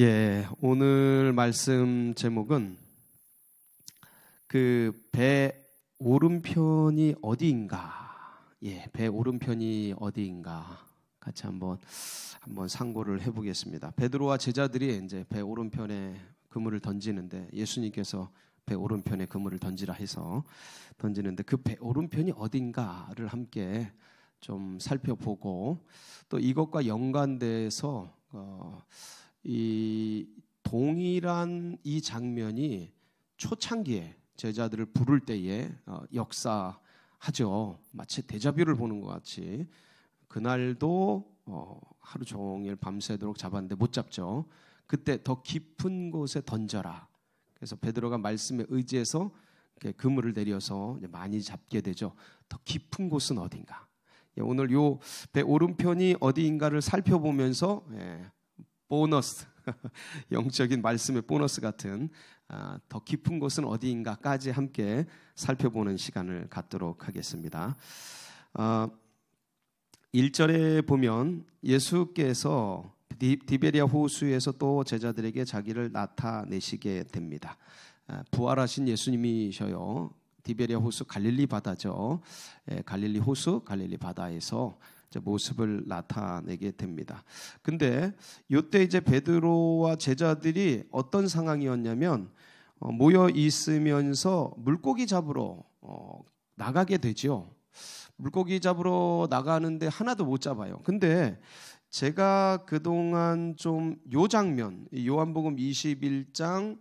예, 오늘 말씀 제목은 그 배 오른편이 어디인가? 예, 배 오른편이 어디인가? 같이 한번 한번 상고를 해 보겠습니다. 베드로와 제자들이 이제 배 오른편에 그물을 던지는데 예수님께서 배 오른편에 그물을 던지라 해서 던지는데 그 배 오른편이 어딘가를 함께 좀 살펴보고 또 이것과 연관돼서 어이 동일한 이 장면이 초창기에 제자들을 부를 때에 어, 역사하죠. 마치 대자뷰를 보는 것 같이 그날도 어, 하루 종일 밤새도록 잡았는데 못 잡죠. 그때 더 깊은 곳에 던져라. 그래서 베드로가 말씀에 의지해서 그물을 내려서 많이 잡게 되죠. 더 깊은 곳은 어딘가. 예, 오늘 요배 오른편이 어디인가를 살펴보면서 예, 보너스 영적인 말씀의 보너스 같은 아, 더 깊은 곳은 어디인가까지 함께 살펴보는 시간을 갖도록 하겠습니다. 1절에 어, 보면 예수께서 디베리아 호수에서 또 제자들에게 자기를 나타내시게 됩니다. 아, 부활하신 예수님이셔요. 디베리아 호수 갈릴리 바다죠. 예, 갈릴리 호수 갈릴리 바다에서 모습을 나타내게 됩니다. 근데 이때 이제 베드로와 제자들이 어떤 상황이었냐면 어, 모여 있으면서 물고기 잡으러 어, 나가게 되죠. 물고기 잡으러 나가는데 하나도 못 잡아요. 근데 제가 그동안 좀 요 장면, 요한복음 21장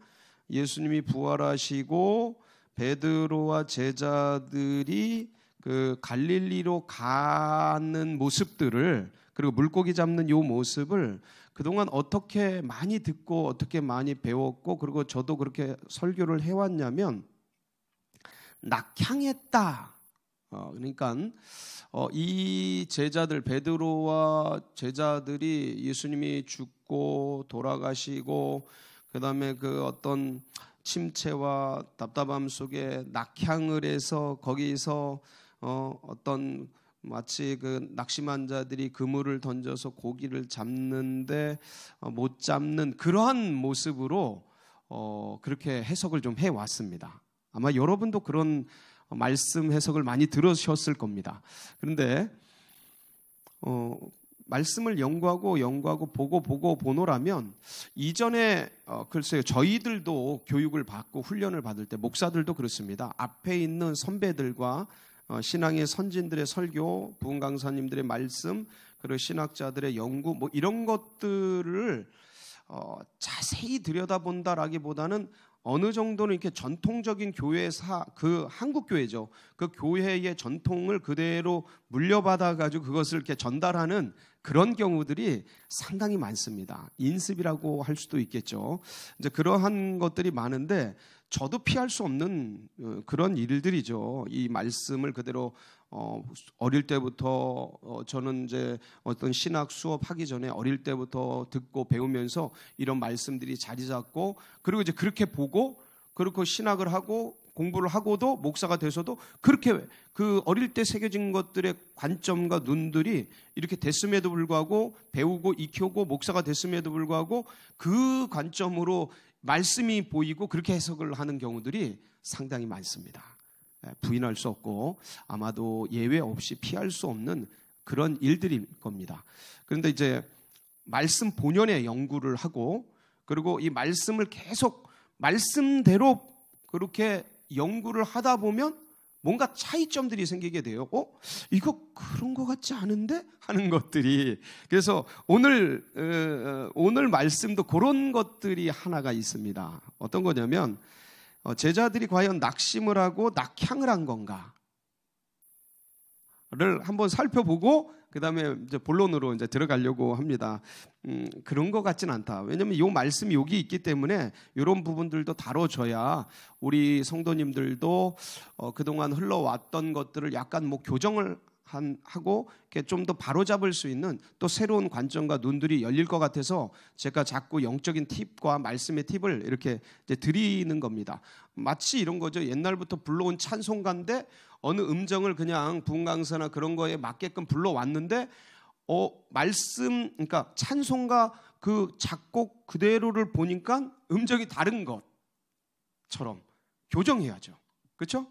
예수님이 부활하시고 베드로와 제자들이 그 갈릴리로 가는 모습들을 그리고 물고기 잡는 요 모습을 그동안 어떻게 많이 듣고 어떻게 많이 배웠고 그리고 저도 그렇게 설교를 해왔냐면 낙향했다. 어, 그러니까 어, 이 제자들 베드로와 제자들이 예수님이 죽고 돌아가시고 그다음에 그 어떤 침체와 답답함 속에 낙향을 해서 거기서 어, 어떤 마치 그 낚시만 자들이 그물을 던져서 고기를 잡는데 어, 못 잡는 그러한 모습으로 어, 그렇게 해석을 좀 해왔습니다. 아마 여러분도 그런 말씀 해석을 많이 들으셨을 겁니다. 그런데 어, 말씀을 연구하고 연구하고 보고 보고 보노라면 이전에 어, 글쎄요 저희들도 교육을 받고 훈련을 받을 때 목사들도 그렇습니다. 앞에 있는 선배들과 어, 신앙의 선진들의 설교, 부흥 강사님들의 말씀, 그리고 신학자들의 연구 뭐 이런 것들을 어, 자세히 들여다본다라기보다는 어느 정도는 이렇게 전통적인 교회사 그 한국 교회죠. 그 교회의 전통을 그대로 물려받아 가지고 그것을 이렇게 전달하는 그런 경우들이 상당히 많습니다. 인습이라고 할 수도 있겠죠. 이제 그러한 것들이 많은데 저도 피할 수 없는 어, 그런 일들이죠. 이 말씀을 그대로 어, 어릴 때부터 어, 저는 이제 어떤 신학 수업 하기 전에 어릴 때부터 듣고 배우면서 이런 말씀들이 자리 잡고 그리고 이제 그렇게 보고 그렇고 신학을 하고 공부를 하고도 목사가 돼서도 그렇게 그 어릴 때 새겨진 것들의 관점과 눈들이 이렇게 됐음에도 불구하고 배우고 익히고 목사가 됐음에도 불구하고 그 관점으로 말씀이 보이고 그렇게 해석을 하는 경우들이 상당히 많습니다. 예, 부인할 수 없고 아마도 예외 없이 피할 수 없는 그런 일들일 겁니다. 그런데 이제 말씀 본연의 연구를 하고 그리고 이 말씀을 계속 말씀대로 그렇게 연구를 하다 보면 뭔가 차이점들이 생기게 돼요. 어? 이거 그런 것 같지 않은데? 하는 것들이. 그래서 오늘, 어, 어 오늘 말씀도 그런 것들이 하나가 있습니다. 어떤 거냐면, 어, 제자들이 과연 낙심을 하고 낙향을 한 건가? 를 한번 살펴보고 그다음에 이제 본론으로 이제 들어가려고 합니다. 음, 그런 것 같진 않다. 왜냐하면 이 말씀이 여기 있기 때문에 이런 부분들도 다뤄줘야 우리 성도님들도 어, 그동안 흘러왔던 것들을 약간 뭐 교정을 한, 하고 좀더 바로잡을 수 있는 또 새로운 관점과 눈들이 열릴 것 같아서 제가 자꾸 영적인 팁과 말씀의 팁을 이렇게 드리는 겁니다. 마치 이런 거죠. 옛날부터 불러온 찬송가인데 어느 음정을 그냥 분흥강사나 그런 거에 맞게끔 불러왔는데 어 말씀 그러니까 찬송가 그 작곡 그대로를 보니까 음정이 다른 것처럼 교정해야죠. 그렇죠?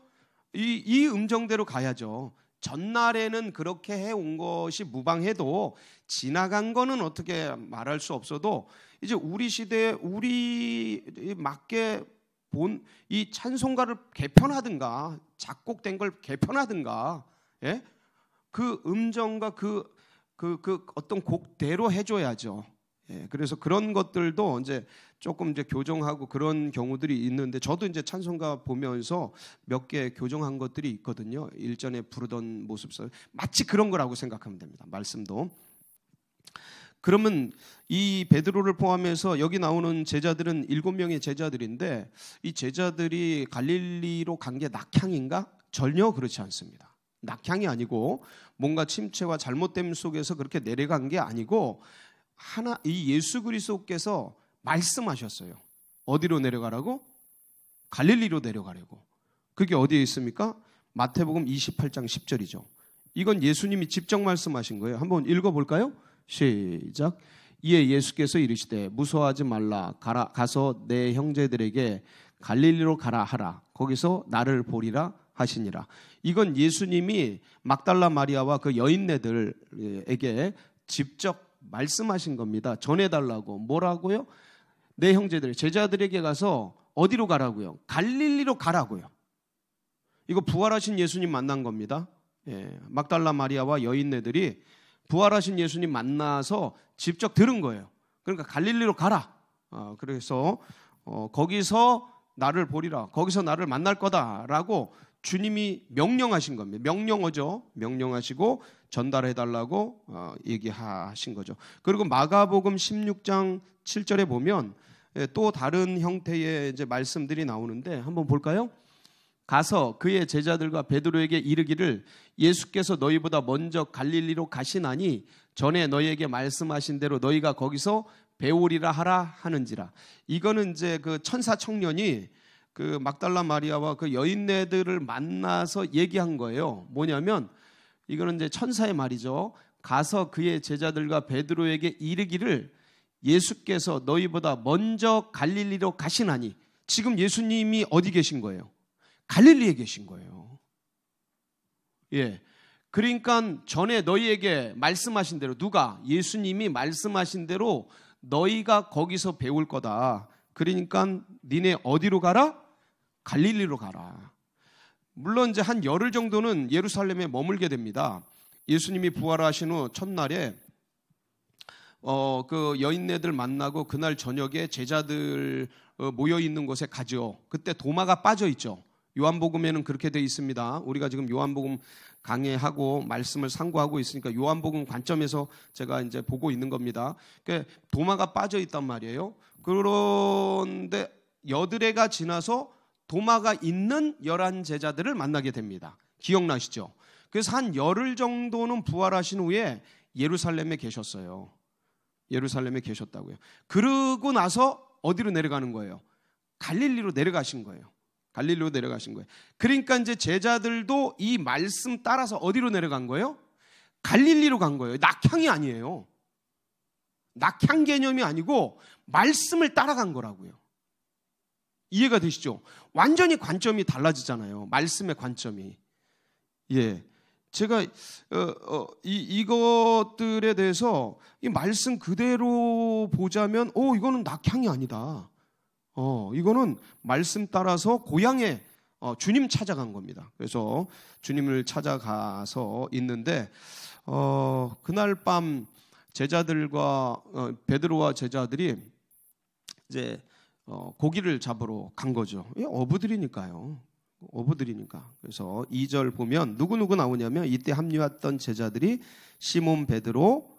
이, 이 음정대로 가야죠. 전날에는 그렇게 해 온 것이 무방해도 지나간 거는 어떻게 말할 수 없어도 이제 우리 시대에 우리 맞게 본 이 찬송가를 개편하든가 작곡된 걸 개편하든가 예? 그 음정과 그, 그, 그 어떤 곡대로 해줘야죠. 예, 그래서 그런 것들도 이제 조금 이제 교정하고 그런 경우들이 있는데 저도 이제 찬송가 보면서 몇 개 교정한 것들이 있거든요. 일전에 부르던 모습처럼 마치 그런 거라고 생각하면 됩니다. 말씀도. 그러면 이 베드로를 포함해서 여기 나오는 제자들은 일곱 명의 제자들인데 이 제자들이 갈릴리로 간 게 낙향인가? 전혀 그렇지 않습니다. 낙향이 아니고 뭔가 침체와 잘못됨 속에서 그렇게 내려간 게 아니고 하나 이 예수 그리스도께서 말씀하셨어요. 어디로 내려가라고? 갈릴리로 내려가려고. 그게 어디에 있습니까? 마태복음 28장 10절이죠. 이건 예수님이 직접 말씀하신 거예요. 한번 읽어 볼까요? 시작. 이에 예수께서 이르시되 무서워하지 말라 가라 가서 내 형제들에게 갈릴리로 가라 하라 거기서 나를 보리라 하시니라. 이건 예수님이 막달라 마리아와 그 여인네들에게 직접 말씀하신 겁니다. 전해달라고. 뭐라고요? 내 형제들, 제자들에게 가서 어디로 가라고요? 갈릴리로 가라고요. 이거 부활하신 예수님 만난 겁니다. 예, 막달라 마리아와 여인네들이 부활하신 예수님 만나서 직접 들은 거예요. 그러니까 갈릴리로 가라. 어, 그래서 어, 거기서 나를 보리라. 거기서 나를 만날 거다라고 주님이 명령하신 겁니다. 명령어죠. 명령하시고 전달해 달라고 어, 얘기하신 거죠. 그리고 마가복음 16장 7절에 보면 예, 또 다른 형태의 이제 말씀들이 나오는데 한번 볼까요? 가서 그의 제자들과 베드로에게 이르기를 예수께서 너희보다 먼저 갈릴리로 가시나니 전에 너희에게 말씀하신 대로 너희가 거기서 배우리라 하라 하는지라. 이거는 이제 그 천사 청년이 그 막달라 마리아와 그 여인네들을 만나서 얘기한 거예요. 뭐냐면 이거는 이제 천사의 말이죠. 가서 그의 제자들과 베드로에게 이르기를 예수께서 너희보다 먼저 갈릴리로 가시나니 지금 예수님이 어디 계신 거예요? 갈릴리에 계신 거예요. 예. 그러니까 전에 너희에게 말씀하신 대로 누가 예수님이 말씀하신 대로 너희가 거기서 배울 거다. 그러니까 니네 어디로 가라? 갈릴리로 가라. 물론 이제 한 열흘 정도는 예루살렘에 머물게 됩니다. 예수님이 부활하신 후 첫날에 어, 그 여인네들 만나고 그날 저녁에 제자들 어, 모여 있는 곳에 가죠. 그때 도마가 빠져 있죠. 요한복음에는 그렇게 돼 있습니다. 우리가 지금 요한복음 강해하고 말씀을 상고하고 있으니까 요한복음 관점에서 제가 이제 보고 있는 겁니다. 그 도마가 빠져 있단 말이에요. 그런데 여드레가 지나서 도마가 있는 열한 제자들을 만나게 됩니다. 기억나시죠? 그래서 한 열흘 정도는 부활하신 후에 예루살렘에 계셨어요. 예루살렘에 계셨다고요. 그러고 나서 어디로 내려가는 거예요? 갈릴리로 내려가신 거예요. 갈릴리로 내려가신 거예요. 그러니까 이제 제자들도 이 말씀 따라서 어디로 내려간 거예요? 갈릴리로 간 거예요. 낙향이 아니에요. 낙향 개념이 아니고 말씀을 따라간 거라고요. 이해가 되시죠? 완전히 관점이 달라지잖아요. 말씀의 관점이. 예. 제가 어, 어, 이, 이것들에 대해서 이 말씀 그대로 보자면 오 이거는 낙향이 아니다. 어 이거는 말씀 따라서 고향에 어, 주님 찾아간 겁니다. 그래서 주님을 찾아가서 있는데 어, 그날 밤 제자들과 어, 베드로와 제자들이 이제 어, 고기를 잡으러 간 거죠. 예, 어부들이니까요. 어부들이니까. 그래서 2절 보면 누구누구 나오냐면 이때 합류했던 제자들이 시몬 베드로,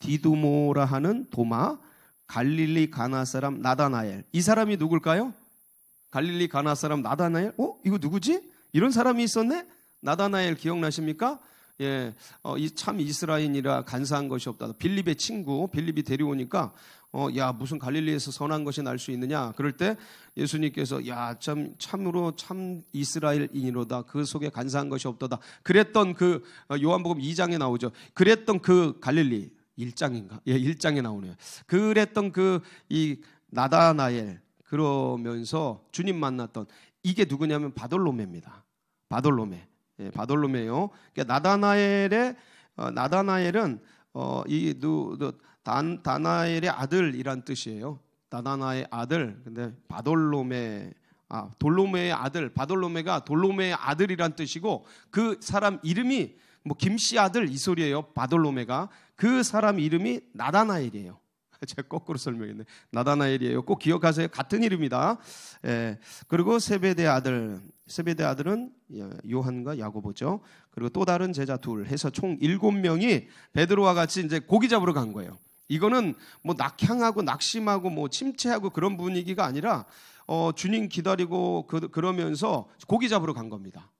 디두모라 하는 도마, 갈릴리 가나 사람 나다나엘. 이 사람이 누굴까요? 갈릴리 가나 사람 나다나엘? 어? 이거 누구지? 이런 사람이 있었네? 나다나엘 기억나십니까? 예, 어, 이 참 이스라엘이라 간사한 것이 없다. 빌립의 친구, 빌립이 데려오니까, 어, 야, 무슨 갈릴리에서 선한 것이 날 수 있느냐. 그럴 때 예수님께서, 야, 참, 참으로 참 이스라엘인이로다. 그 속에 간사한 것이 없도다. 그랬던 그, 어, 요한복음 2장에 나오죠. 그랬던 그 갈릴리, 1장인가? 예, 1장에 나오네요. 그랬던 그, 이, 나다나엘. 그러면서 주님 만났던 이게 누구냐면 바돌로메입니다. 바돌로메. 예, 바돌로메요. 그러니까 나다나엘의 어, 나다나엘은 어, 이단 다나엘의 아들이란 뜻이에요. 나나의 아들. 근데 바돌로메 아 돌로메의 아들 바돌로메가 돌로메의 아들이란 뜻이고 그 사람 이름이 뭐 김씨 아들 이 소리예요. 바돌로메가 그 사람 이름이 나다나엘이에요. 제가 거꾸로 설명했네. 나다나엘이에요. 꼭 기억하세요. 같은 이름이다. 예, 그리고 세베대 아들. 세베대 아들은 예, 요한과 야고보죠. 그리고 또 다른 제자 둘 해서 총 일곱 명이 베드로와 같이 이제 고기 잡으러 간 거예요. 이거는 뭐 낙향하고 낙심하고 뭐 침체하고 그런 분위기가 아니라 어, 주님 기다리고 그, 그러면서 고기 잡으러 간 겁니다.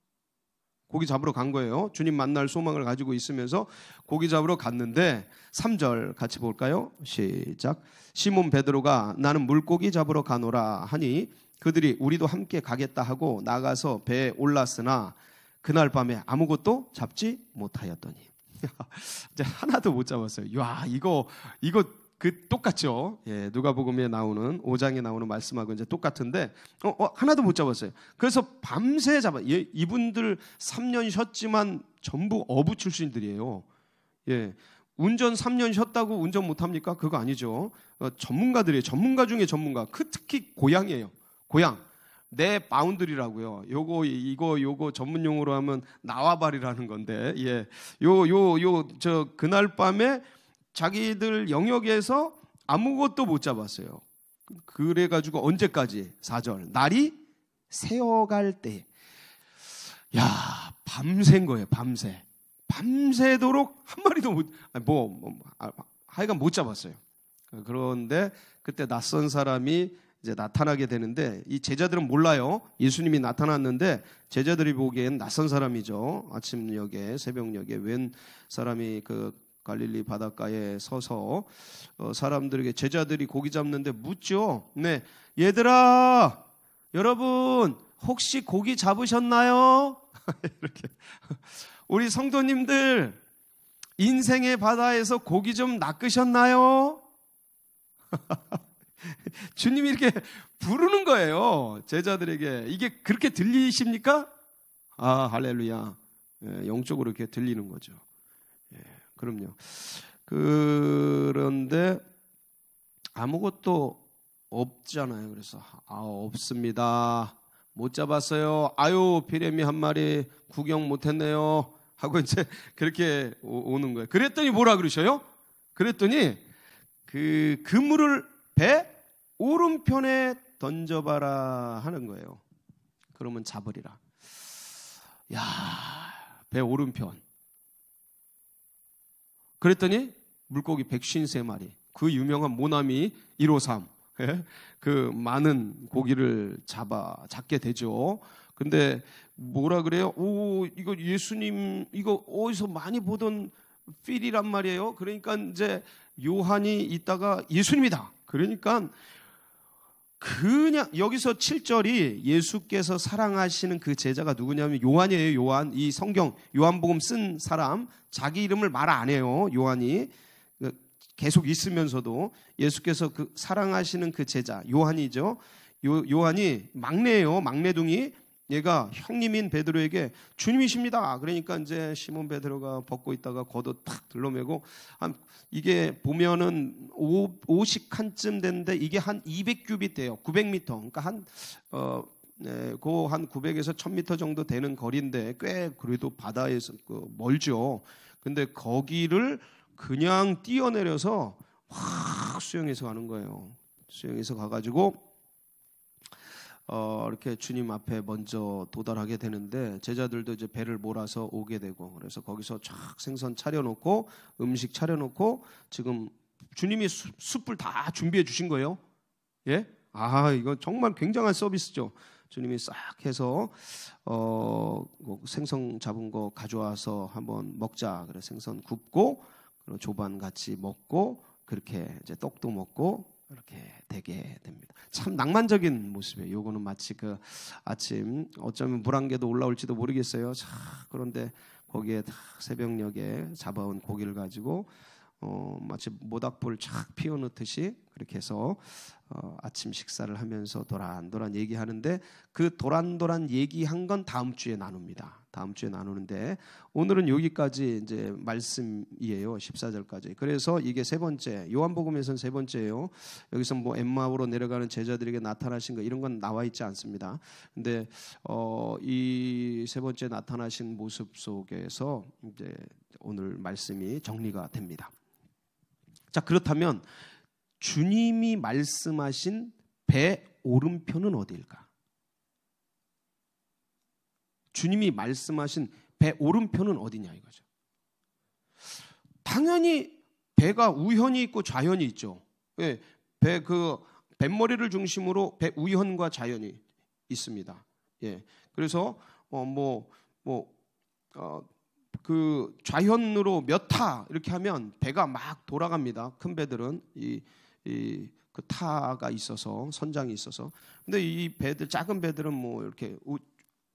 고기 잡으러 간 거예요. 주님 만날 소망을 가지고 있으면서 고기 잡으러 갔는데 3절 같이 볼까요? 시작. 시몬 베드로가 나는 물고기 잡으러 가노라 하니 그들이 우리도 함께 가겠다 하고 나가서 배에 올랐으나 그날 밤에 아무것도 잡지 못하였더니. 이제 하나도 못 잡았어요. 야, 이거 이거 그 똑같죠. 예, 누가복음에 나오는 5장에 나오는 말씀하고 이제 똑같은데 어, 어, 하나도 못 잡았어요. 그래서 밤새 잡아. 예, 이분들 3년 쉬었지만 전부 어부 출신들이에요. 예. 운전 3년 쉬었다고 운전 못 합니까? 그거 아니죠. 어, 전문가들이에요. 전문가 중에 전문가. 그 특히 고향이에요. 고향. 내 바운드리라고요. 요거 이거 요거 전문 용어로 하면 나와발이라는 건데. 예. 요 요 요 저 그날 밤에 자기들 영역에서 아무것도 못 잡았어요. 그래 가지고 언제까지? 4절. 날이 새어갈 때. 야, 밤샌 거예요, 밤새. 밤새도록 한 마리도 못, 뭐, 뭐, 아, 하여간 못 잡았어요. 그런데 그때 낯선 사람이 이제 나타나게 되는데 이 제자들은 몰라요. 예수님이 나타났는데 제자들이 보기엔 낯선 사람이죠. 아침녘에 새벽녘에 웬 사람이 그 갈릴리 바닷가에 서서 어, 사람들에게 제자들이 고기 잡는데 묻죠. 네. 얘들아, 여러분, 혹시 고기 잡으셨나요? 이렇게. 우리 성도님들, 인생의 바다에서 고기 좀 낚으셨나요? 주님이 이렇게 부르는 거예요. 제자들에게. 이게 그렇게 들리십니까? 아, 할렐루야. 예, 영적으로 이렇게 들리는 거죠. 예. 그럼요. 그런데 아무것도 없잖아요. 그래서 아 없습니다. 못 잡았어요. 아유 비레미 한 마리 구경 못했네요. 하고 이제 그렇게 오, 는 거예요. 그랬더니 뭐라 그러셔요? 그랬더니 그 그물을 배 오른편에 던져봐라 하는 거예요. 그러면 잡으리라. 야, 배 오른편. 그랬더니 물고기 153마리. 그 유명한 모나미 153. 예, 그 많은 고기를 잡아 잡게 되죠. 근데 뭐라 그래요? 오, 이거 예수님 이거 어디서 많이 보던 필이란 말이에요. 그러니까 이제 요한이 있다가 예수님이다. 그러니까 그냥 여기서 7절이 예수께서 사랑하시는 그 제자가 누구냐면 요한이에요. 요한 이 성경 요한복음 쓴 사람 자기 이름을 말 안 해요. 요한이 그 계속 있으면서도 예수께서 그 사랑하시는 그 제자 요한이죠. 요, 요한이 막내예요. 막내둥이 얘가 형님인 베드로에게 주님이십니다. 그러니까 이제 시몬 베드로가 벗고 있다가 겉옷 탁 들러매고 한 이게 보면은 5 50 칸쯤 되는데 이게 한 200규빗 돼요. 900m. 그러니까 한 어, 네, 그한 900에서 1000m 정도 되는 거리인데 꽤 그래도 바다에서 그 멀죠. 근데 거기를 그냥 뛰어내려서 확 수영해서 가는 거예요. 수영해서 가가지고 어, 이렇게 주님 앞에 먼저 도달하게 되는데 제자들도 이제 배를 몰아서 오게 되고 그래서 거기서 쫙 생선 차려놓고 음식 차려놓고 지금 주님이 수, 숯불 다 준비해 주신 거예요. 예? 아 이거 정말 굉장한 서비스죠. 주님이 싹 해서 어, 뭐 생선 잡은 거 가져와서 한번 먹자. 그래 생선 굽고 조반 같이 먹고 그렇게 이제 떡도 먹고 이렇게 되게 됩니다. 참 낭만적인 모습이에요. 요거는 마치 그 아침 어쩌면 물안 개도 올라올지도 모르겠어요. 자, 그런데 거기에 새벽녘에 잡아온 고기를 가지고 어, 마치 모닥불 착 피워놓듯이 그렇게 해서 어, 아침 식사를 하면서 도란도란 얘기하는데 그 도란도란 얘기한 건 다음 주에 나눕니다. 다음 주에 나누는데 오늘은 여기까지 이제 말씀이에요. 14절까지. 그래서 이게 세 번째 요한복음에서는 세 번째예요. 여기서 뭐 엠마오로 내려가는 제자들에게 나타나신 거 이런 건 나와 있지 않습니다. 근데 어, 이세 번째 나타나신 모습 속에서 이제 오늘 말씀이 정리가 됩니다. 자, 그렇다면 주님이 말씀하신 배 오른편은 어디일까? 주님이 말씀하신 배 오른편은 어디냐 이거죠. 당연히 배가 우현이 있고 좌현이 있죠. 예, 배그 뱃머리를 중심으로 배 우현과 좌현이 있습니다. 예, 그래서 어, 뭐 뭐, 어, 그 좌현으로 몇 타 이렇게 하면 배가 막 돌아갑니다. 큰 배들은 이, 이 그 타가 있어서 선장이 있어서 근데 이 배들 작은 배들은 뭐 이렇게 우,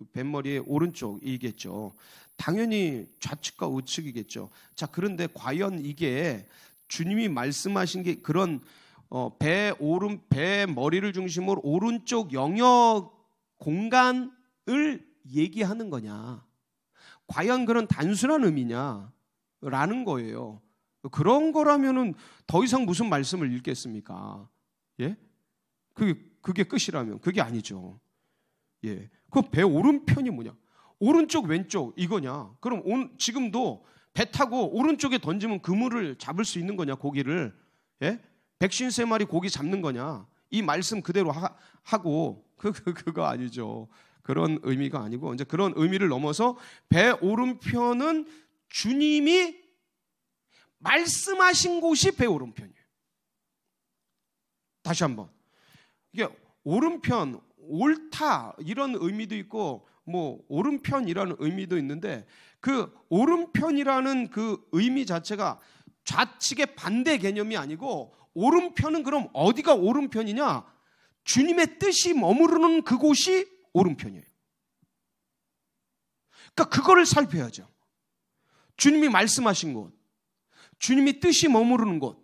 그 뱃머리의 오른쪽이겠죠. 당연히 좌측과 우측이겠죠. 자, 그런데 과연 이게 주님이 말씀하신 게 그런 어, 배 오른 배 머리를 중심으로 오른쪽 영역 공간을 얘기하는 거냐? 과연 그런 단순한 의미냐? 라는 거예요. 그런 거라면은 더 이상 무슨 말씀을 읽겠습니까? 예? 그게 그게 끝이라면 그게 아니죠. 예. 그배 오른편이 뭐냐? 오른쪽 왼쪽 이거냐? 그럼 온, 지금도 배 타고 오른쪽에 던지면 그물을 잡을 수 있는 거냐? 고기를 예? 백신 세 마리 고기 잡는 거냐? 이 말씀 그대로 하, 고 그, 그 그거 아니죠. 그런 의미가 아니고 이제 그런 의미를 넘어서 배 오른편은 주님이 말씀하신 곳이 배 오른편이에요. 다시 한번 이게 오른편 옳다 이런 의미도 있고 뭐 오른편 이라는 의미도 있는데 그 오른편이라는 그 의미 자체가 좌측의 반대 개념이 아니고 오른편은 그럼 어디가 오른편이냐? 주님의 뜻이 머무르는 그곳이 오른편이에요. 그러니까 그거를 살펴야죠. 주님이 말씀하신 곳, 주님이 뜻이 머무르는 곳,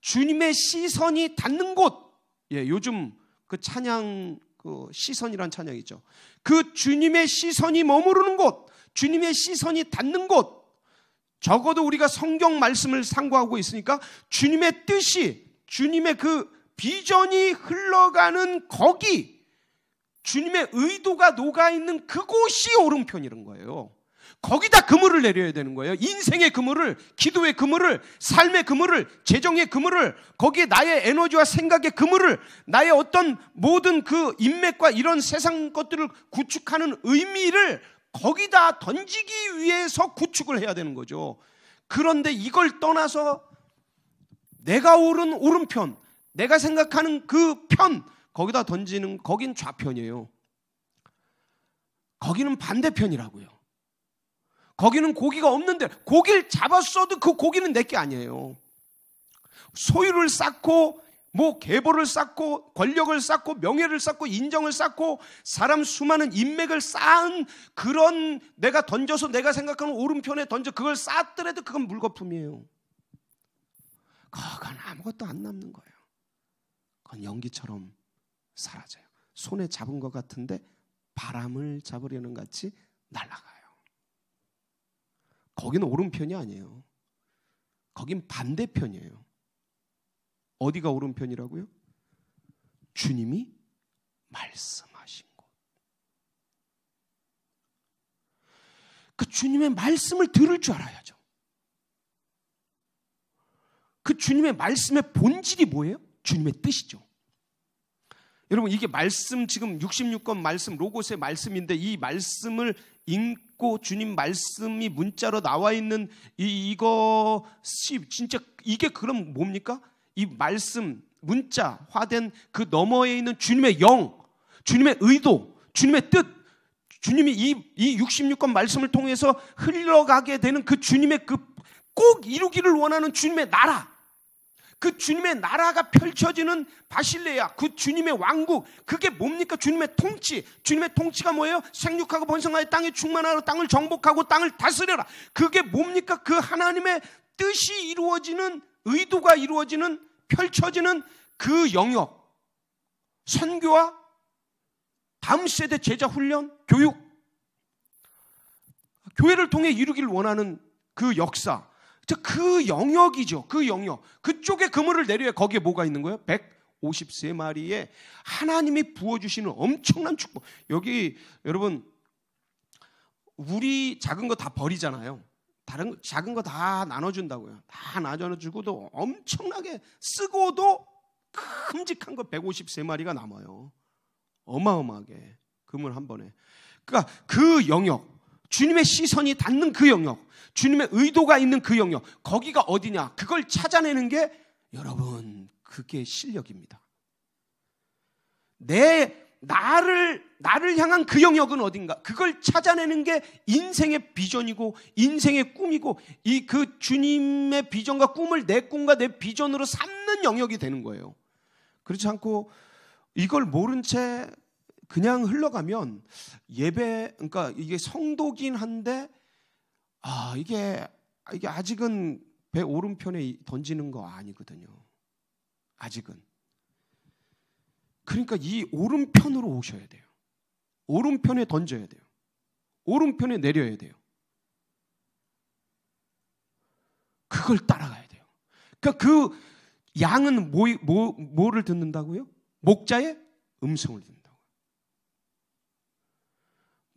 주님의 시선이 닿는 곳. 예, 요즘 그 찬양 그 시선이란 찬양이죠. 그 주님의 시선이 머무르는 곳, 주님의 시선이 닿는 곳, 적어도 우리가 성경 말씀을 상고하고 있으니까 주님의 뜻이, 주님의 그 비전이 흘러가는 거기, 주님의 의도가 녹아 있는 그곳이 오른편이란 거예요. 거기다 그물을 내려야 되는 거예요. 인생의 그물을, 기도의 그물을, 삶의 그물을, 재정의 그물을, 거기에 나의 에너지와 생각의 그물을, 나의 어떤 모든 그 인맥과 이런 세상 것들을 구축하는 의미를 거기다 던지기 위해서 구축을 해야 되는 거죠. 그런데 이걸 떠나서 내가 오른 오른편, 내가 생각하는 그 편, 거기다 던지는 거긴 좌편이에요. 거기는 반대편이라고요. 거기는 고기가 없는데 고기를 잡았어도 그 고기는 내게 아니에요. 소유를 쌓고 뭐 계보를 쌓고 권력을 쌓고 명예를 쌓고 인정을 쌓고 사람 수많은 인맥을 쌓은 그런 내가 던져서 내가 생각하는 오른편에 던져 그걸 쌓더라도 그건 물거품이에요. 그건 아무것도 안 남는 거예요. 그건 연기처럼 사라져요. 손에 잡은 것 같은데 바람을 잡으려는 같이 날아가요. 거기는 오른편이 아니에요. 거긴 반대편이에요. 어디가 오른편이라고요? 주님이 말씀하신 곳. 그 주님의 말씀을 들을 줄 알아야죠. 그 주님의 말씀의 본질이 뭐예요? 주님의 뜻이죠. 여러분 이게 말씀 지금 66권 말씀 로고스의 말씀인데 이 말씀을 있고 주님 말씀이 문자로 나와 있는 이, 이것이 진짜 이게 그럼 뭡니까? 이 말씀 문자화된 그 너머에 있는 주님의 영, 주님의 의도, 주님의 뜻, 주님이 이, 이 66권 말씀을 통해서 흘러가게 되는 그 주님의 그 꼭 이루기를 원하는 주님의 나라. 그 주님의 나라가 펼쳐지는 바실레야, 그 주님의 왕국, 그게 뭡니까? 주님의 통치. 주님의 통치가 뭐예요? 생육하고 번성하여 땅에 충만하라 땅을 정복하고 땅을 다스려라. 그게 뭡니까? 그 하나님의 뜻이 이루어지는, 의도가 이루어지는, 펼쳐지는 그 영역. 선교와 다음 세대 제자 훈련, 교육. 교회를 통해 이루길 원하는 그 역사. 그 영역이죠. 그 영역. 그쪽에 그물을 내려야 거기에 뭐가 있는 거예요? 153마리에 하나님이 부어주시는 엄청난 축복. 여기 여러분, 우리 작은 거 다 버리잖아요. 다른 작은 거 다 나눠준다고요. 다 나눠주고도 엄청나게 쓰고도 큼직한 거 153마리가 남아요. 어마어마하게. 그물 한 번에. 그러니까 그 영역, 주님의 시선이 닿는 그 영역, 주님의 의도가 있는 그 영역, 거기가 어디냐? 그걸 찾아내는 게 여러분, 그게 실력입니다. 내 나를 나를 향한 그 영역은 어딘가? 그걸 찾아내는 게 인생의 비전이고 인생의 꿈이고 이 그 주님의 비전과 꿈을 내 꿈과 내 비전으로 삼는 영역이 되는 거예요. 그렇지 않고 이걸 모른 채 그냥 흘러가면 예배 그러니까 이게 성도긴 한데 아 이게 이게 아직은 배 오른편에 던지는 거 아니거든요. 아직은. 그러니까 이 오른편으로 오셔야 돼요. 오른편에 던져야 돼요. 오른편에 내려야 돼요. 그걸 따라가야 돼요. 그러니까 그 양은 뭐, 뭐, 뭐를 듣는다고요? 목자의 음성을 듣는다.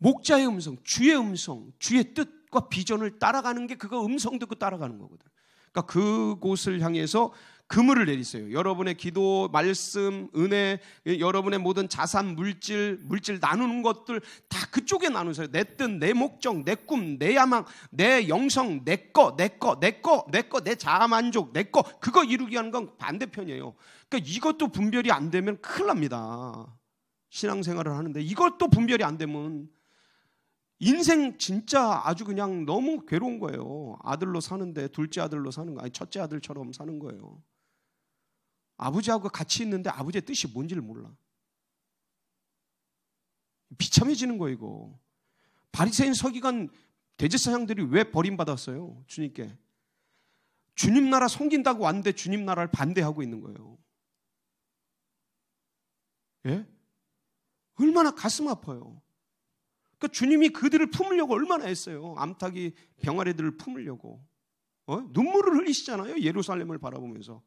목자의 음성, 주의 음성, 주의 뜻과 비전을 따라가는 게 그거 음성 듣고 따라가는 거거든. 그러니까 그곳을 향해서 그물을 내리세요. 여러분의 기도, 말씀, 은혜, 여러분의 모든 자산, 물질, 물질 나누는 것들 다 그쪽에 나누세요. 내 뜻, 내 목적, 내 꿈, 내 야망, 내 영성, 내 거, 내 거, 내 거, 내 거, 내 자아만족, 내 거. 그거 이루기 하는 건 반대편이에요. 그러니까 이것도 분별이 안 되면 큰일 납니다. 신앙생활을 하는데 이것도 분별이 안 되면 인생 진짜 아주 그냥 너무 괴로운 거예요. 아들로 사는데 둘째 아들로 사는 거 아니 첫째 아들처럼 사는 거예요. 아버지하고 같이 있는데 아버지의 뜻이 뭔지를 몰라. 비참해지는 거예요, 이거. 바리새인 서기관 대제사장들이 왜 버림받았어요? 주님께. 주님 나라 섬긴다고 왔는데 주님 나라를 반대하고 있는 거예요. 예? 얼마나 가슴 아파요. 그러니까 주님이 그들을 품으려고 얼마나 했어요. 암탉이 병아리들을 품으려고. 어? 눈물을 흘리시잖아요. 예루살렘을 바라보면서.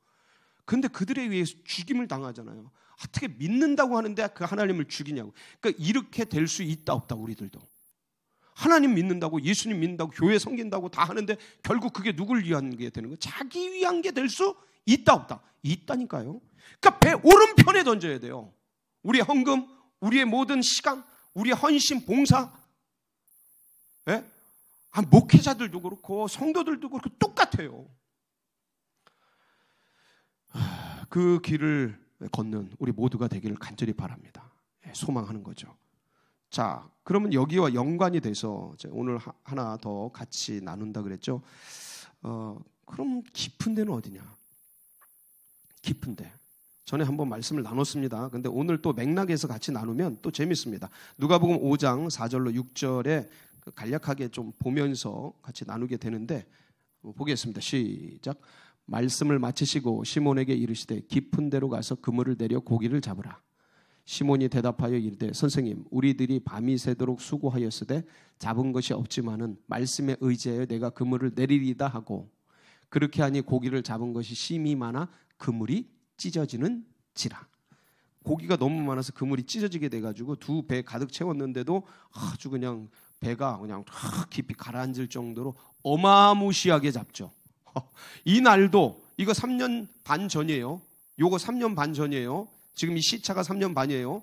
근데 그들에 의해서 죽임을 당하잖아요. 아, 어떻게 믿는다고 하는데 그 하나님을 죽이냐고. 그러니까 이렇게 될 수 있다 없다 우리들도. 하나님 믿는다고 예수님 믿는다고 교회 섬긴다고 다 하는데 결국 그게 누굴 위한 게 되는 거예요. 자기 위한 게 될 수 있다 없다. 있다니까요. 그러니까 배 오른편에 던져야 돼요. 우리의 헌금, 우리의 모든 시간, 우리 헌신 봉사, 예? 아, 목회자들도 그렇고 성도들도 그렇고 똑같아요. 그 길을 걷는 우리 모두가 되기를 간절히 바랍니다. 예, 소망하는 거죠. 자, 그러면 여기와 연관이 돼서 오늘 하, 하나 더 같이 나눈다 그랬죠. 어, 그럼 깊은 데는 어디냐? 깊은 데. 전에 한번 말씀을 나눴습니다. 근데 오늘 또 맥락에서 같이 나누면 또 재밌습니다. 누가복음 5장 4절로 6절에 그 간략하게 좀 보면서 같이 나누게 되는데 어, 보겠습니다. 시작. 말씀을 마치시고 시몬에게 이르시되 깊은 데로 가서 그물을 내려 고기를 잡으라. 시몬이 대답하여 이르되 선생님 우리들이 밤이 새도록 수고하였으되 잡은 것이 없지만은 말씀에 의지하여 내가 그물을 내리리다 하고 그렇게 하니 고기를 잡은 것이 심히 많아 그물이 찢어지는 지라. 고기가 너무 많아서 그물이 찢어지게 돼가지고 두 배 가득 채웠는데도 아주 그냥 배가 그냥 깊이 가라앉을 정도로 어마무시하게 잡죠. 이 날도 이거 3년 반 전이에요. 요거 3년 반 전이에요. 지금 이 시차가 3년 반이에요.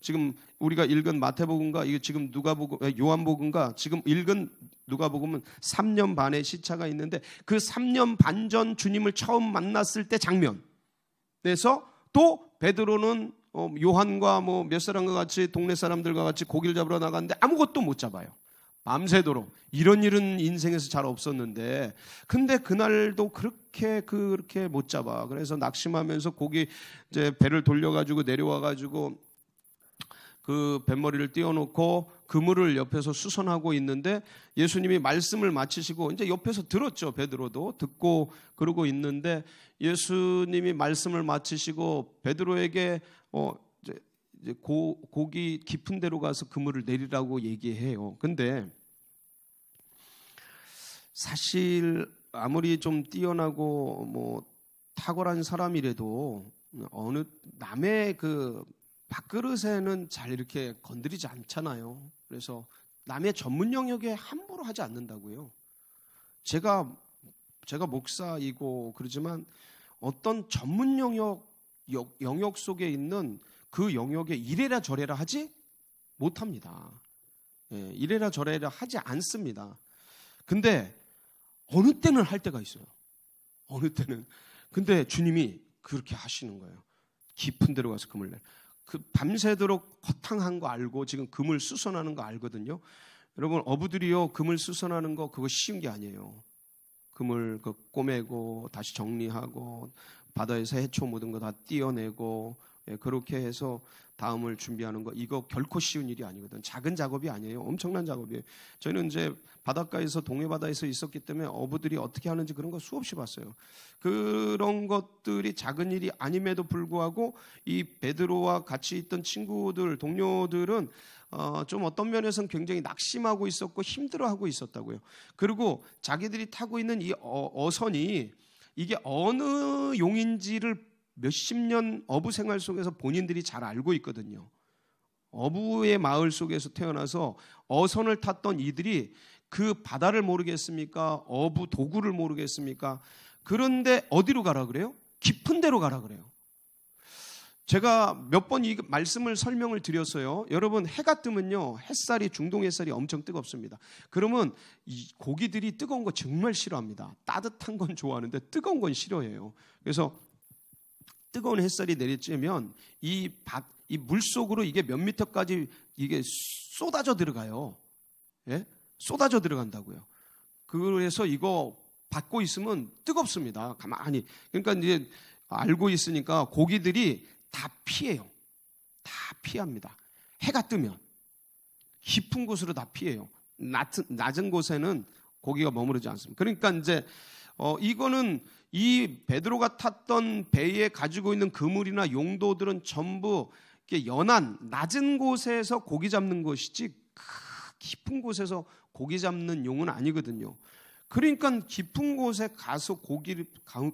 지금 우리가 읽은 마태복음과 이거 지금 누가복음 요한복음과 지금 읽은 누가복음은 3년 반의 시차가 있는데 그 3년 반 전 주님을 처음 만났을 때 장면 그래서 또 베드로는 어, 요한과 뭐몇 사람과 같이 동네 사람들과 같이 고기를 잡으러 나갔는데 아무것도 못 잡아요. 밤새도록 이런 일은 인생에서 잘 없었는데 근데 그날도 그렇게 그렇게 못 잡아 그래서 낙심하면서 고기 이제 배를 돌려가지고 내려와가지고 그 뱃머리를 띄워놓고 그물을 옆에서 수선하고 있는데 예수님이 말씀을 마치시고 이제 옆에서 들었죠. 베드로도 듣고 그러고 있는데 예수님이 말씀을 마치시고 베드로에게 어 이제, 이제 고, 고기 깊은 데로 가서 그물을 내리라고 얘기해요. 근데 사실 아무리 좀 뛰어나고 뭐 탁월한 사람이라도 어느 남의 그 밥그릇에는 잘 이렇게 건드리지 않잖아요. 그래서 남의 전문 영역에 함부로 하지 않는다고요. 제가 제가 목사이고 그러지만 어떤 전문 영역 영역 속에 있는 그 영역에 이래라 저래라 하지 못합니다. 예, 이래라 저래라 하지 않습니다. 근데 어느 때는 할 때가 있어요. 어느 때는. 근데 주님이 그렇게 하시는 거예요. 깊은 데로 가서 금을 내. 그 밤새도록 허탕한 거 알고 지금 금을 수선하는 거 알거든요. 여러분 어부들이요 금을 수선하는 거 그거 쉬운 게 아니에요. 금을 그 꼬매고 다시 정리하고 바다에서 해초 묻은 거다 띄어내고 예, 그렇게 해서 다음을 준비하는 거 이거 결코 쉬운 일이 아니거든. 작은 작업이 아니에요. 엄청난 작업이에요. 저희는 이제 바닷가에서 동해 바다에서 있었기 때문에 어부들이 어떻게 하는지 그런 거 수없이 봤어요. 그런 것들이 작은 일이 아님에도 불구하고 이 베드로와 같이 있던 친구들 동료들은 어, 좀 어떤 면에서는 굉장히 낙심하고 있었고 힘들어하고 있었다고요. 그리고 자기들이 타고 있는 이 어, 어선이 이게 어느 용인지를 몇십 년 어부 생활 속에서 본인들이 잘 알고 있거든요. 어부의 마을 속에서 태어나서 어선을 탔던 이들이 그 바다를 모르겠습니까? 어부 도구를 모르겠습니까? 그런데 어디로 가라 그래요? 깊은 데로 가라 그래요. 제가 몇 번 이 말씀을 설명을 드렸어요. 여러분 해가 뜨면요 햇살이 중동 햇살이 엄청 뜨겁습니다. 그러면 이 고기들이 뜨거운 거 정말 싫어합니다. 따뜻한 건 좋아하는데 뜨거운 건 싫어해요. 그래서 뜨거운 햇살이 내리쬐면 이 밭, 이 물속으로 이게 몇 미터까지 이게 쏟아져 들어가요. 예? 쏟아져 들어간다고요. 그래서 이거 받고 있으면 뜨겁습니다. 가만히. 그러니까 이제 알고 있으니까 고기들이 다 피해요. 다 피합니다. 해가 뜨면 깊은 곳으로 다 피해요. 낮은, 낮은 곳에는 고기가 머무르지 않습니다. 그러니까 이제 어, 이거는 이 베드로가 탔던 배에 가지고 있는 그물이나 용도들은 전부 이렇게 연한 낮은 곳에서 고기 잡는 것이지 깊은 곳에서 고기 잡는 용은 아니거든요. 그러니까 깊은 곳에 가서 고기를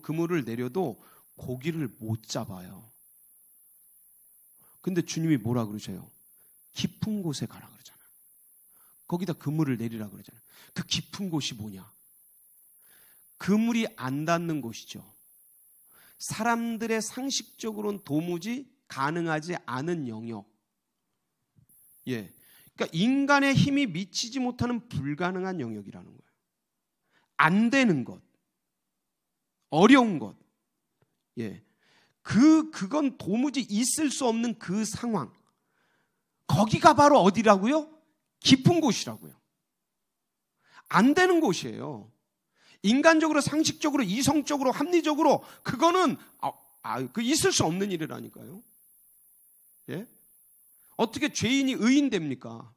그물을 내려도 고기를 못 잡아요. 근데 주님이 뭐라 그러세요? 깊은 곳에 가라 그러잖아. 거기다 그물을 내리라 그러잖아. 그 깊은 곳이 뭐냐? 그물이 안 닿는 곳이죠. 사람들의 상식적으로는 도무지 가능하지 않은 영역. 예. 그러니까 인간의 힘이 미치지 못하는 불가능한 영역이라는 거예요. 안 되는 것. 어려운 것. 예. 그 그건 도무지 있을 수 없는 그 상황. 거기가 바로 어디라고요? 깊은 곳이라고요. 안 되는 곳이에요. 인간적으로 상식적으로 이성적으로 합리적으로 그거는 아, 아, 그 있을 수 없는 일이라니까요. 예? 어떻게 죄인이 의인 됩니까?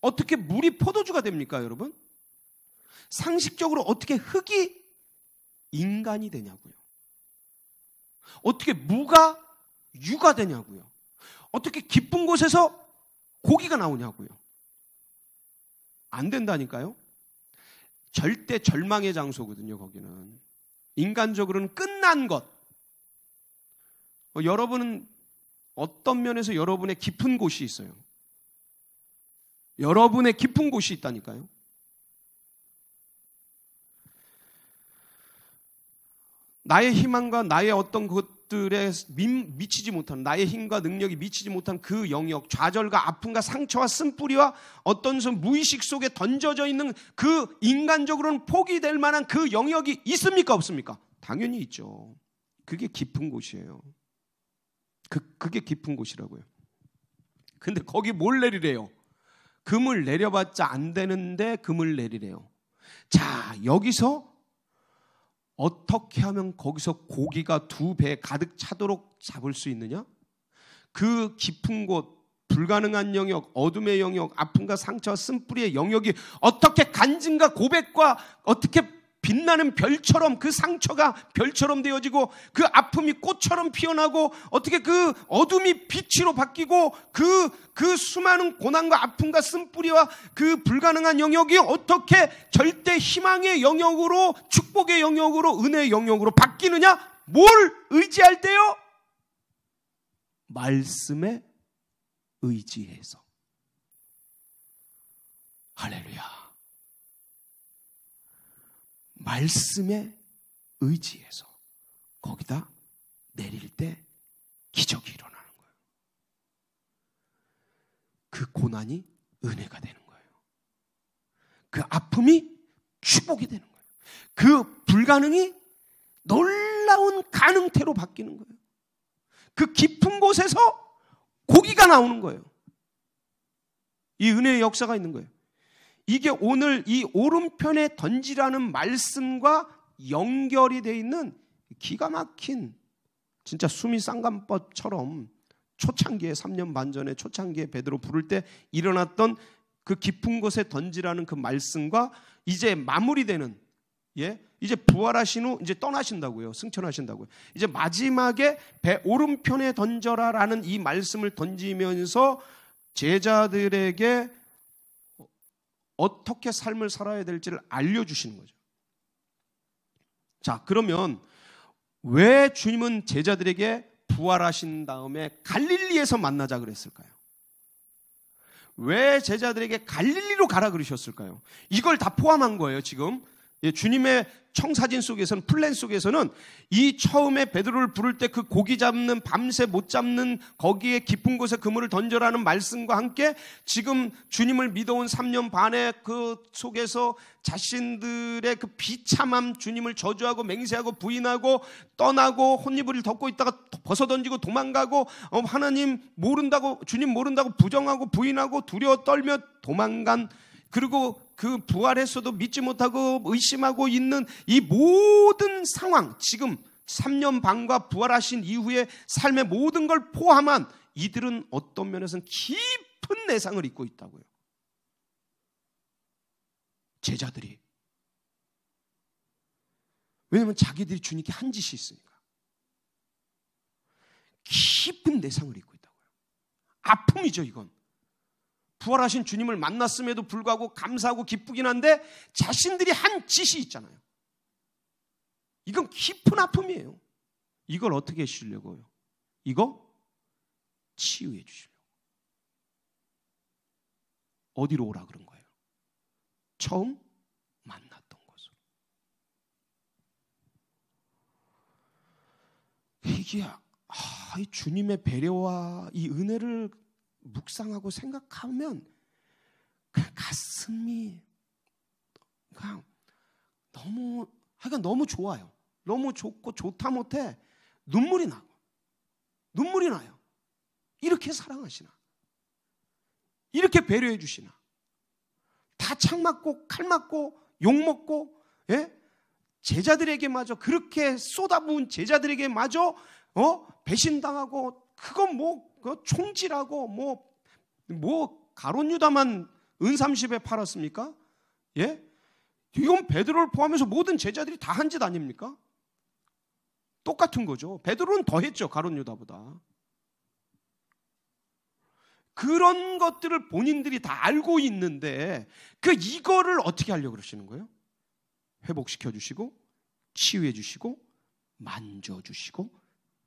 어떻게 물이 포도주가 됩니까, 여러분? 상식적으로 어떻게 흙이 인간이 되냐고요. 어떻게 무가 유가 되냐고요. 어떻게 기쁜 곳에서 고기가 나오냐고요. 안 된다니까요. 절대 절망의 장소거든요, 거기는. 인간적으로는 끝난 것. 어, 여러분은 어떤 면에서 여러분의 깊은 곳이 있어요. 여러분의 깊은 곳이 있다니까요. 나의 희망과 나의 어떤 그 것들에 미, 치지 못한 나의 힘과 능력이 미치지 못한 그 영역 좌절과 아픔과 상처와 쓴뿌리와 어떤 무의식 속에 던져져 있는 그 인간적으로는 포기될 만한 그 영역이 있습니까 없습니까? 당연히 있죠. 그게 깊은 곳이에요. 그, 그게 깊은 곳이라고요. 근데 거기 뭘 내리래요? 금을 내려봤자 안 되는데 금을 내리래요. 자, 여기서 어떻게 하면 거기서 고기가 두 배 가득 차도록 잡을 수 있느냐? 그 깊은 곳, 불가능한 영역, 어둠의 영역, 아픔과 상처와 쓴뿌리의 영역이 어떻게 간증과 고백과 어떻게 빛나는 별처럼 그 상처가 별처럼 되어지고 그 아픔이 꽃처럼 피어나고 어떻게 그 어둠이 빛으로 바뀌고 그, 그 수많은 고난과 아픔과 쓴뿌리와 그 불가능한 영역이 어떻게 절대 희망의 영역으로 축복의 영역으로 은혜의 영역으로 바뀌느냐? 뭘 의지할 때요? 말씀에 의지해서. 할렐루야. 말씀에 의지해서 거기다 내릴 때 기적이 일어나는 거예요. 그 고난이 은혜가 되는 거예요. 그 아픔이 축복이 되는 거예요. 그 불가능이 놀라운 가능태로 바뀌는 거예요. 그 깊은 곳에서 고기가 나오는 거예요. 이 은혜의 역사가 있는 거예요. 이게 오늘 이 오른편에 던지라는 말씀과 연결이 돼 있는 기가 막힌 진짜 수미 쌍감법처럼 초창기에 3년 반 전에 초창기에 베드로 부를 때 일어났던 그 깊은 곳에 던지라는 그 말씀과 이제 마무리되는 예 이제 부활하신 후 이제 떠나신다고요 승천하신다고요 이제 마지막에 배 오른편에 던져라라는 이 말씀을 던지면서 제자들에게 어떻게 삶을 살아야 될지를 알려주시는 거죠. 자, 그러면 왜 주님은 제자들에게 부활하신 다음에 갈릴리에서 만나자 그랬을까요? 왜 제자들에게 갈릴리로 가라 그러셨을까요? 이걸 다 포함한 거예요, 지금. 예, 주님의 청사진 속에서는 플랜 속에서는 이 처음에 베드로를 부를 때 그 고기 잡는 밤새 못 잡는 거기에 깊은 곳에 그물을 던져라는 말씀과 함께 지금 주님을 믿어온 3년 반의 그 속에서 자신들의 그 비참함 주님을 저주하고 맹세하고 부인하고 떠나고 혼이불을 덮고 있다가 벗어던지고 도망가고 어, 하나님 모른다고 주님 모른다고 부정하고 부인하고 두려워 떨며 도망간 그리고 그 부활했어도 믿지 못하고 의심하고 있는 이 모든 상황, 지금 3년 반과 부활하신 이후에 삶의 모든 걸 포함한 이들은 어떤 면에서는 깊은 내상을 입고 있다고요. 제자들이. 왜냐하면 자기들이 주님께 한 짓이 있으니까. 깊은 내상을 입고 있다고요. 아픔이죠, 이건. 부활하신 주님을 만났음에도 불구하고 감사하고 기쁘긴 한데 자신들이 한 짓이 있잖아요. 이건 깊은 아픔이에요. 이걸 어떻게 해주려고요 이거 치유해 주시려고. 어디로 오라 그런 거예요? 처음 만났던 곳으로. 이게 아, 주님의 배려와 이 은혜를 묵상하고 생각하면 그냥 가슴이 그냥 너무 하여간 너무 좋아요. 너무 좋고 좋다 못해 눈물이 나고 눈물이 나요. 이렇게 사랑하시나? 이렇게 배려해 주시나? 다창 맞고 칼 맞고 욕 먹고 예? 제자들에게 마저 그렇게 쏟아부은 제자들에게 마저 어? 배신당하고 그건 뭐 그 총질하고 뭐뭐 뭐 가론 유다만 은삼십에 팔았습니까? 예? 이건 베드로를 포함해서 모든 제자들이 다 한 짓 아닙니까? 똑같은 거죠. 베드로는 더 했죠. 가론 유다보다. 그런 것들을 본인들이 다 알고 있는데 그 이거를 어떻게 하려고 그러시는 거예요? 회복시켜 주시고 치유해 주시고 만져 주시고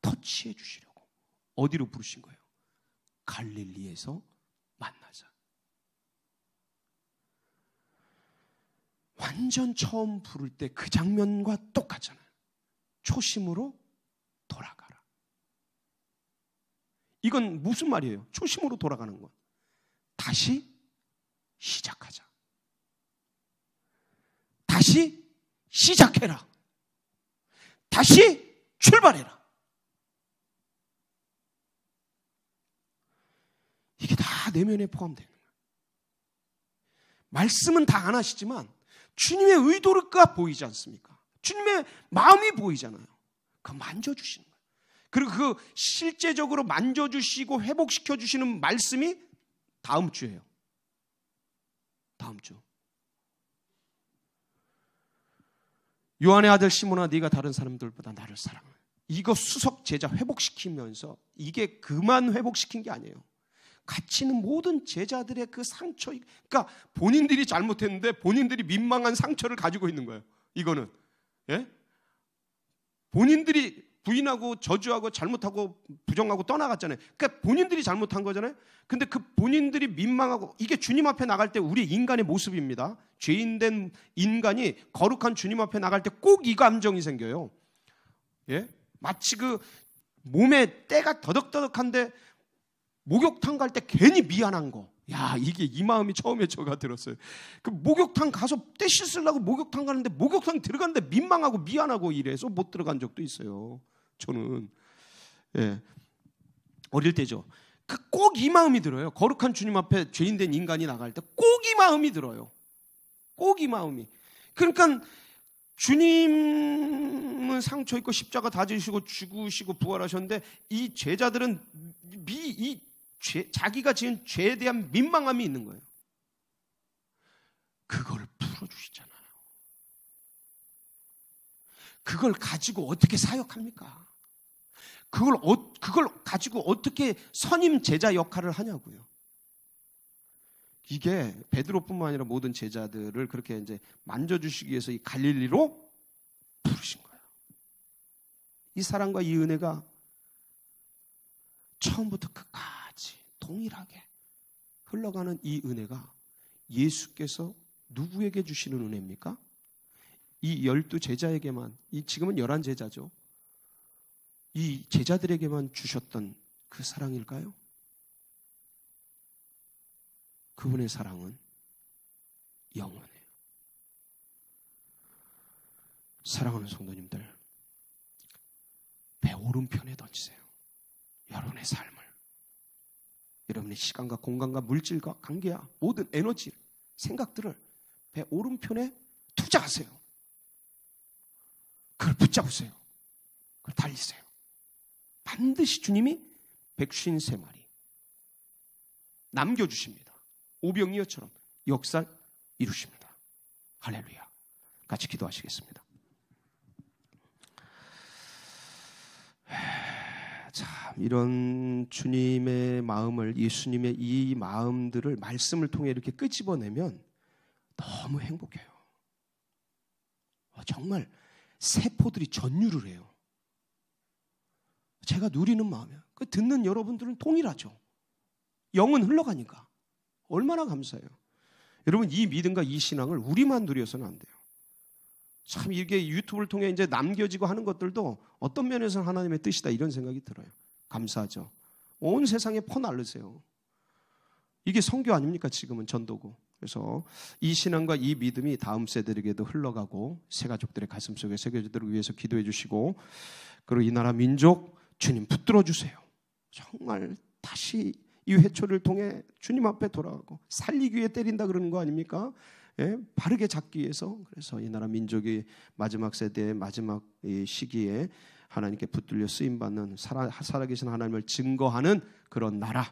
터치해 주시려 어디로 부르신 거예요? 갈릴리에서 만나자. 완전 처음 부를 때 그 장면과 똑같잖아요. 초심으로 돌아가라. 이건 무슨 말이에요? 초심으로 돌아가는 건. 다시 시작하자. 다시 시작해라. 다시 출발해라. 내면에 포함되는 거 말씀은 다 안 하시지만 주님의 의도가 보이지 않습니까? 주님의 마음이 보이잖아요. 그 만져주시는 거예요. 그리고 그 실제적으로 만져주시고 회복시켜 주시는 말씀이 다음 주예요. 다음 주. 요한의 아들 시몬아 네가 다른 사람들보다 나를 사랑해. 이거 수석 제자 회복시키면서 이게 그만 회복시킨 게 아니에요. 갇히는 모든 제자들의 그 상처, 그러니까 본인들이 잘못했는데 본인들이 민망한 상처를 가지고 있는 거예요. 이거는 예? 본인들이 부인하고 저주하고 잘못하고 부정하고 떠나갔잖아요. 그러니까 본인들이 잘못한 거잖아요. 근데 그 본인들이 민망하고 이게 주님 앞에 나갈 때 우리 인간의 모습입니다. 죄인된 인간이 거룩한 주님 앞에 나갈 때 꼭 이 감정이 생겨요. 예? 마치 그 몸에 때가 더덕더덕한데 목욕탕 갈 때 괜히 미안한 거. 야, 이게 이 마음이 처음에 저가 들었어요. 그 목욕탕 가서 때 씻으려고 목욕탕 가는데 목욕탕 들어가는데 민망하고 미안하고 이래서 못 들어간 적도 있어요. 저는 예. 어릴 때죠. 그 꼭 이 마음이 들어요. 거룩한 주님 앞에 죄인된 인간이 나갈 때 꼭 이 마음이 들어요. 꼭 이 마음이. 그러니까 주님은 상처 입고 십자가 다지시고 죽으시고 부활하셨는데 이 제자들은 미, 이 죄, 자기가 지은 죄에 대한 민망함이 있는 거예요. 그걸 풀어주시잖아요. 그걸 가지고 어떻게 사역합니까? 그걸, 어, 그걸 가지고 어떻게 선임 제자 역할을 하냐고요. 이게 베드로뿐만 아니라 모든 제자들을 그렇게 이제 만져주시기 위해서 이 갈릴리로 부르신 거예요. 이 사랑과 이 은혜가 처음부터 끝까지 동일하게 흘러가는 이 은혜가 예수께서 누구에게 주시는 은혜입니까? 이 열두 제자에게만, 이 지금은 열한 제자죠. 이 제자들에게만 주셨던 그 사랑일까요? 그분의 사랑은 영원해요. 사랑하는 성도님들, 배 오른편에 던지세요. 여러분의 삶을. 여러분의 시간과 공간과 물질과 관계와 모든 에너지, 생각들을 배 오른편에 투자하세요. 그걸 붙잡으세요. 그걸 달리세요. 반드시 주님이 백신 세 마리 남겨주십니다. 오병이어처럼 역사 이루십니다. 할렐루야. 같이 기도하시겠습니다. 참 이런 주님의 마음을 예수님의 이 마음들을 말씀을 통해 이렇게 끄집어내면 너무 행복해요. 어, 정말 세포들이 전율을 해요. 제가 누리는 마음이야. 그 듣는 여러분들은 동일하죠. 영은 흘러가니까 얼마나 감사해요. 여러분 이 믿음과 이 신앙을 우리만 누려서는 안 돼요. 참 이게 유튜브를 통해 이제 남겨지고 하는 것들도 어떤 면에서는 하나님의 뜻이다 이런 생각이 들어요. 감사하죠. 온 세상에 퍼날르세요. 이게 성교 아닙니까? 지금은 전도고. 그래서 이 신앙과 이 믿음이 다음 세대에게도 흘러가고 새 가족들의 가슴 속에 새겨지도록 위해서 기도해 주시고 그리고 이 나라 민족 주님 붙들어 주세요. 정말 다시 이 회초를 통해 주님 앞에 돌아가고 살리기 위해 때린다 그러는 거 아닙니까? 예? 바르게 잡기 위해서 그래서 이 나라 민족이 마지막 세대의 마지막 시기에 하나님께 붙들려 쓰임 받는 살아 살아계신 하나님을 증거하는 그런 나라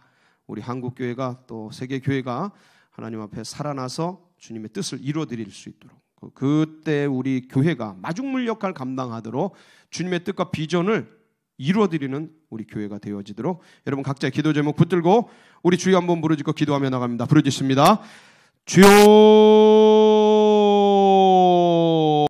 우리 한국 교회가 또 세계 교회가 하나님 앞에 살아나서 주님의 뜻을 이루어드릴 수 있도록 그, 그때 우리 교회가 마중물 역할 감당하도록 주님의 뜻과 비전을 이루어드리는 우리 교회가 되어지도록 여러분 각자의 기도 제목 붙들고 우리 주여 한번 부르짖고 기도하며 나갑니다. 부르짖습니다. 주요